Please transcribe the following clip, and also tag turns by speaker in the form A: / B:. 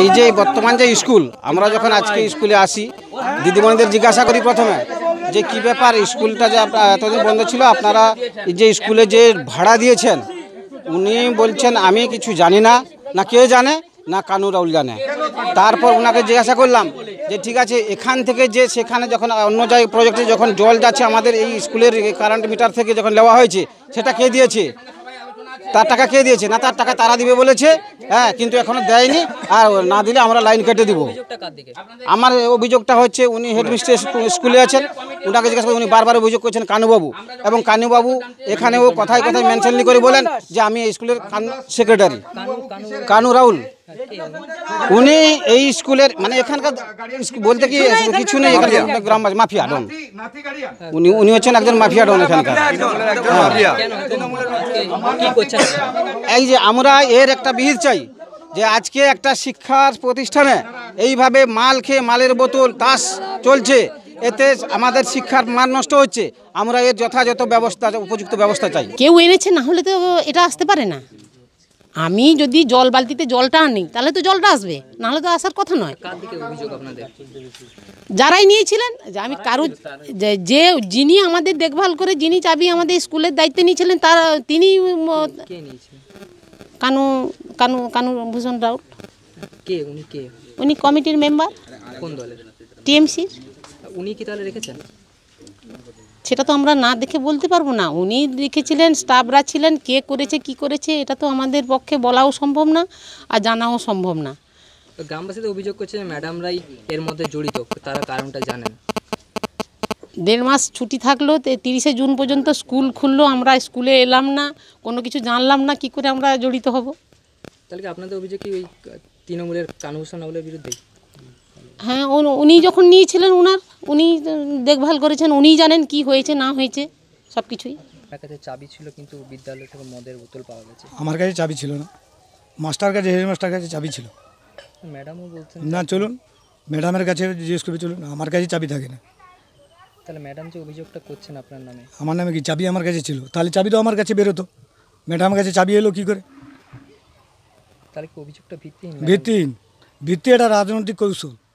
A: এই যে বর্তমান যে স্কুল আমরা যখন আজকে স্কুলে আসি দিদিমণিদের জিজ্ঞাসা করি প্রথমে যে কি ব্যাপার স্কুলটা যে এতদিন বন্ধ ছিল আপনারা যে স্কুলে যে ভাড়া দিয়েছেন উনি বলছেন আমি কিছু জানি না না কেউ জানে না কানু রাউল জানে তারপর ওনাকে জিজ্ঞাসা করলাম যে ঠিক আছে এখান থেকে যে সেখানে যখন অন্য জায়গায় প্রজেক্টে যখন জল যাচ্ছে আমাদের এই স্কুলের কারেন্ট মিটার থেকে যখন নেওয়া হয়েছে সেটা কে দিয়েছে তার টাকা কে দিয়েছে না তার টাকা তারা দিবে বলেছে হ্যাঁ কিন্তু এখনো দেয়নি আর না দিলে আমরা লাইন কেটে দিব আমার অভিযোগটা হচ্ছে উনি হেডমিস্ট্রি স্কুলে আছেন ওনাকে জিজ্ঞাসা করে উনি বারবার অভিযোগ করছেন কানুবাবু এবং কানুবাবু এখানেও কথায় কথায় মেনশনলি করে বলেন যে আমি স্কুলের সেক্রেটারি কানু রাহুল উনি এই স্কুলের মানে এখানকার বলতে কি কিছু নেই এখানে গ্রাম মাফিয়া ডন উনি উনি হচ্ছেন একজন মাফিয়া ডন এখানকার হ্যাঁ। এই যে আমরা এর একটা বিহিত চাই যে আজকে একটা শিক্ষার প্রতিষ্ঠানে এইভাবে মাল খেয়ে মালের বোতল তাস চলছে এতে আমাদের শিক্ষার মান নষ্ট হচ্ছে আমরা এর যথাযথ ব্যবস্থা উপযুক্ত ব্যবস্থা চাই
B: কেউ এনেছে না হলে তো এটা আসতে পারে না আমি যদি জল বালতিতে জলটা আনি তাহলে তো জলটা আসবে নাহলে তো আসার কথা নয় যারাই নিয়েছিলেন যে আমি কারো যে যিনি আমাদের দেখভাল করে যিনি চাবি আমাদের স্কুলের দায়িত্বে নিয়েছিলেন তার তিনি কানু কানু কানু ভূষণ রাউত উনি কমিটির মেম্বার কোন টিএমসি উনি কি তাহলে রেখেছেন সেটা তো আমরা না দেখে বলতে পারবো না উনি লিখেছিলেন স্টাফরা ছিলেন কে করেছে কি করেছে এটা তো আমাদের পক্ষে বলাও সম্ভব না আর জানাও সম্ভব না
C: গ্রামবাসীদের অভিযোগ করছে ম্যাডামরাই এর মধ্যে জড়িত তারা কারণটা জানেন
B: দেড় মাস ছুটি থাকলো তিরিশে জুন পর্যন্ত স্কুল খুললো আমরা স্কুলে এলাম না কোনো কিছু জানলাম না কি করে আমরা জড়িত হব
C: তাহলে আপনাদের অভিযোগ কি ওই তৃণমূলের কানুসানাউলের বিরুদ্ধে
B: হ্যাঁ উনি যখন নিয়েছিলেন ওনার উনি দেখভাল করেছেন উনিই জানেন কি হয়েছে না হয়েছে সব কিছুই
C: আপনার কাছে চাবি ছিল কিন্তু বিদ্যালয় থেকে মদের বোতল পাওয়া গেছে আমার
A: কাছে চাবি ছিল না মাস্টার কাছে হেডমাস্টার কাছে চাবি ছিল
C: ম্যাডামও বলছেন না
A: চলুন ম্যাডামের কাছে জিজ্ঞেস করবে চলুন আমার কাছে চাবি থাকে না
C: তাহলে ম্যাডাম যে অভিযোগটা করছেন আপনার নামে
A: আমার নামে কি চাবি আমার কাছে ছিল তাহলে চাবি তো আমার কাছে বেরোতো ম্যাডামের কাছে চাবি এলো কি করে
C: তাহলে কি অভিযোগটা ভিত্তিহীন
A: ভিত্তিহীন ভিত্তি এটা রাজনৈতিক কৌশল